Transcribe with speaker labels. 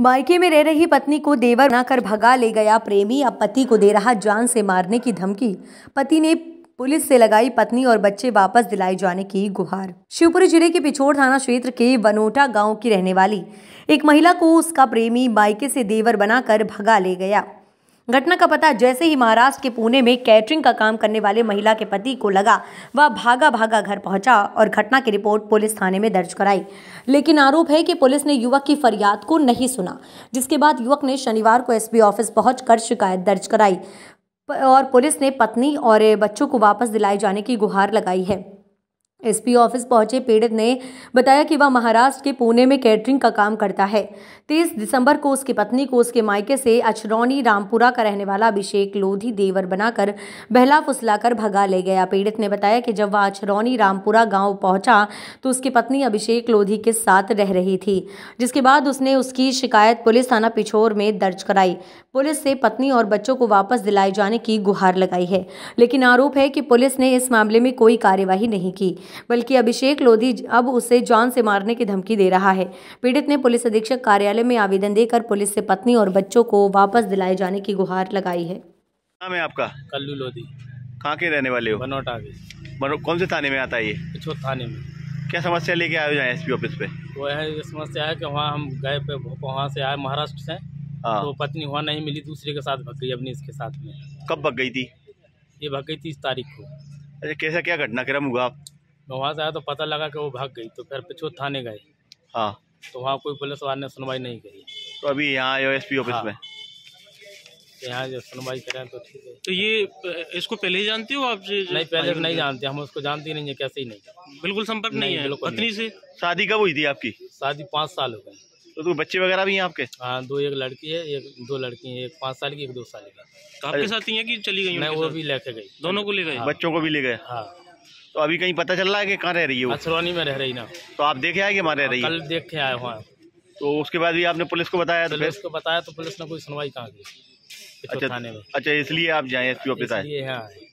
Speaker 1: मायके में रह रही पत्नी को देवर बनाकर भगा ले गया प्रेमी अब पति को दे रहा जान से मारने की धमकी पति ने पुलिस से लगाई पत्नी और बच्चे वापस दिलाए जाने की गुहार शिवपुरी जिले के पिछोड़ थाना क्षेत्र के वनोटा गांव की रहने वाली एक महिला को उसका प्रेमी मायके से देवर बनाकर भगा ले गया घटना का पता जैसे ही महाराष्ट्र के पुणे में कैटरिंग का काम करने वाले महिला के पति को लगा वह भागा भागा घर पहुंचा और घटना की रिपोर्ट पुलिस थाने में दर्ज कराई लेकिन आरोप है कि पुलिस ने युवक की फरियाद को नहीं सुना जिसके बाद युवक ने शनिवार को एसपी ऑफिस पहुंचकर शिकायत दर्ज कराई और पुलिस ने पत्नी और बच्चों को वापस दिलाए जाने की गुहार लगाई है एसपी ऑफिस पहुंचे पीड़ित ने बताया कि वह महाराष्ट्र के पुणे में कैटरिंग का काम करता है तीस दिसंबर को उसकी पत्नी को उसके मायके से अचरौनी रामपुरा का रहने वाला अभिषेक लोधी देवर बनाकर बहला फुसलाकर भगा ले गया पीड़ित ने बताया कि जब वह अचरौनी रामपुरा गांव पहुंचा तो उसकी पत्नी अभिषेक लोधी के साथ रह रही थी जिसके बाद उसने उसकी शिकायत पुलिस थाना पिछोर में दर्ज कराई पुलिस से पत्नी और बच्चों को वापस दिलाए जाने की गुहार लगाई है लेकिन आरोप है कि पुलिस ने इस मामले में कोई कार्यवाही नहीं की बल्कि अभिषेक लोधी अब उसे जान से मारने की धमकी दे रहा है पीड़ित ने पुलिस अधीक्षक कार्यालय में आवेदन देकर पुलिस से पत्नी और बच्चों को वापस दिलाए जाने की गुहार लगाई है
Speaker 2: नाम है आपका कल्लू लोधी कहाँ के रहने वाले हो बनोटा कौन से थाने में आता है ये थाने में क्या समस्या लेके आए हुए एस पी ऑफिस पे
Speaker 3: वो है ये समस्या है कि वहाँ हम गए पे वहाँ से आए महाराष्ट्र से हाँ। तो पत्नी वहाँ नहीं मिली दूसरे के साथ भग गई अपनी इसके साथ में कब भग गई थी ये भग गई तीस तारीख को
Speaker 2: अच्छा कैसा क्या घटनाक्रम हुआ
Speaker 3: मैं तो वहाँ से आया तो पता लगा कि वो भाग गई तो फिर पिछोद थाने गए हाँ तो वहाँ कोई पुलिस वाले ने सुनवाई नहीं करी
Speaker 2: तो अभी यहाँ आए एस पी ऑफिस में हाँ। यहाँ जो
Speaker 3: सुनवाई करें तो ठीक है तो ये इसको पहले ही जानते हो आप नहीं पहले तो नहीं जानते हम उसको जानते नहीं है कैसे ही नहीं बिल्कुल संपर्क नहीं, नहीं है पत्नी
Speaker 2: से शादी कब हुई थी आपकी
Speaker 3: शादी पाँच साल हो गए
Speaker 2: तो, तो बच्चे वगैरह भी हैं
Speaker 3: आपके हाँ दो एक लड़की है एक दो लड़की है एक पाँच साल की एक दो साल की तो आपके साथ ही है कि चली गई वो भी लेके गई दोनों को ले गए हाँ। बच्चों
Speaker 2: को भी ले गए हाँ तो अभी कहीं पता चल रहा है कि कहाँ रह रही है वो में रह रही ना तो आप देखे आए कि वहाँ रह रही है हाँ, कल देख के आए वहाँ तो उसके बाद भी आपने पुलिस को बताया तो पुलिस
Speaker 3: को बताया तो पुलिस ने कोई सुनवाई कहाँ की
Speaker 2: अच्छा थाने में अच्छा इसलिए आप जाए एस पी ऑफिस आए